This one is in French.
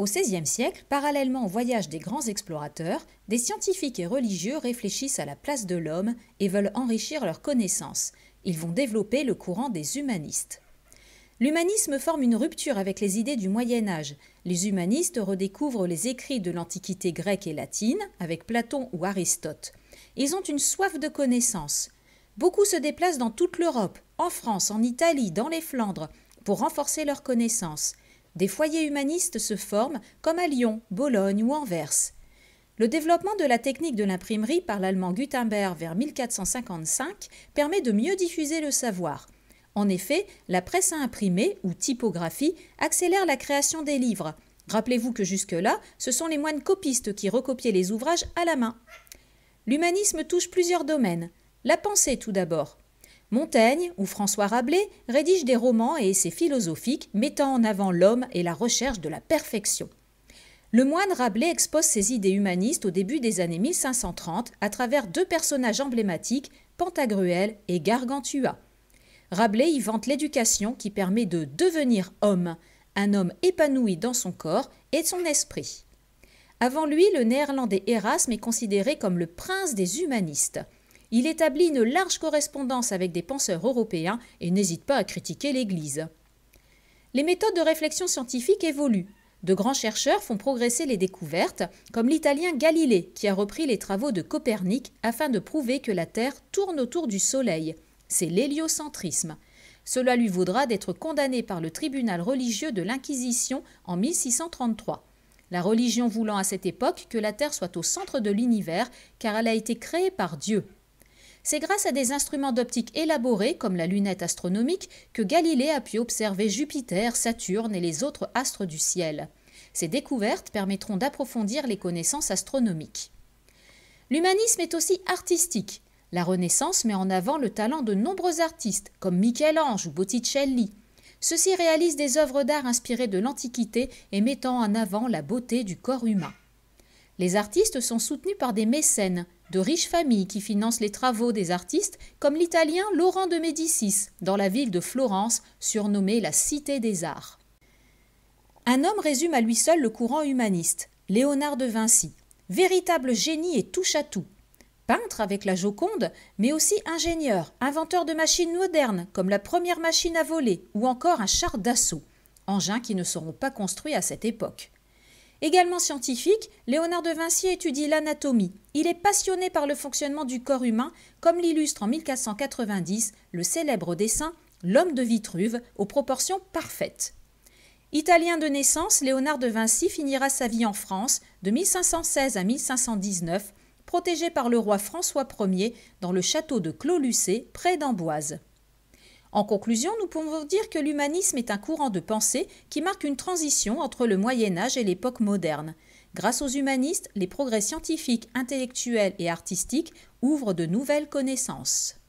Au XVIe siècle, parallèlement au voyage des grands explorateurs, des scientifiques et religieux réfléchissent à la place de l'homme et veulent enrichir leurs connaissances. Ils vont développer le courant des humanistes. L'humanisme forme une rupture avec les idées du Moyen Âge. Les humanistes redécouvrent les écrits de l'Antiquité grecque et latine, avec Platon ou Aristote. Ils ont une soif de connaissances. Beaucoup se déplacent dans toute l'Europe, en France, en Italie, dans les Flandres, pour renforcer leurs connaissances. Des foyers humanistes se forment, comme à Lyon, Bologne ou Anvers. Le développement de la technique de l'imprimerie par l'allemand Gutenberg vers 1455 permet de mieux diffuser le savoir. En effet, la presse à imprimer, ou typographie, accélère la création des livres. Rappelez-vous que jusque-là, ce sont les moines copistes qui recopiaient les ouvrages à la main. L'humanisme touche plusieurs domaines. La pensée tout d'abord. Montaigne ou François Rabelais rédigent des romans et essais philosophiques mettant en avant l'homme et la recherche de la perfection. Le moine Rabelais expose ses idées humanistes au début des années 1530 à travers deux personnages emblématiques, Pantagruel et Gargantua. Rabelais y vante l'éducation qui permet de devenir homme, un homme épanoui dans son corps et son esprit. Avant lui, le néerlandais Erasme est considéré comme le prince des humanistes. Il établit une large correspondance avec des penseurs européens et n'hésite pas à critiquer l'Église. Les méthodes de réflexion scientifique évoluent. De grands chercheurs font progresser les découvertes, comme l'Italien Galilée, qui a repris les travaux de Copernic afin de prouver que la Terre tourne autour du Soleil. C'est l'héliocentrisme. Cela lui vaudra d'être condamné par le tribunal religieux de l'Inquisition en 1633. La religion voulant à cette époque que la Terre soit au centre de l'univers, car elle a été créée par Dieu. C'est grâce à des instruments d'optique élaborés, comme la lunette astronomique, que Galilée a pu observer Jupiter, Saturne et les autres astres du ciel. Ces découvertes permettront d'approfondir les connaissances astronomiques. L'humanisme est aussi artistique. La Renaissance met en avant le talent de nombreux artistes, comme Michel-Ange ou Botticelli. Ceux-ci réalisent des œuvres d'art inspirées de l'Antiquité et mettant en avant la beauté du corps humain. Les artistes sont soutenus par des mécènes, de riches familles qui financent les travaux des artistes, comme l'italien Laurent de Médicis, dans la ville de Florence, surnommée la Cité des Arts. Un homme résume à lui seul le courant humaniste, Léonard de Vinci, véritable génie et touche à tout. Peintre avec la Joconde, mais aussi ingénieur, inventeur de machines modernes, comme la première machine à voler, ou encore un char d'assaut, engins qui ne seront pas construits à cette époque. Également scientifique, Léonard de Vinci étudie l'anatomie. Il est passionné par le fonctionnement du corps humain, comme l'illustre en 1490 le célèbre dessin L'homme de Vitruve aux proportions parfaites. Italien de naissance, Léonard de Vinci finira sa vie en France de 1516 à 1519, protégé par le roi François Ier dans le château de Clos-Lucé près d'Amboise. En conclusion, nous pouvons dire que l'humanisme est un courant de pensée qui marque une transition entre le Moyen Âge et l'époque moderne. Grâce aux humanistes, les progrès scientifiques, intellectuels et artistiques ouvrent de nouvelles connaissances.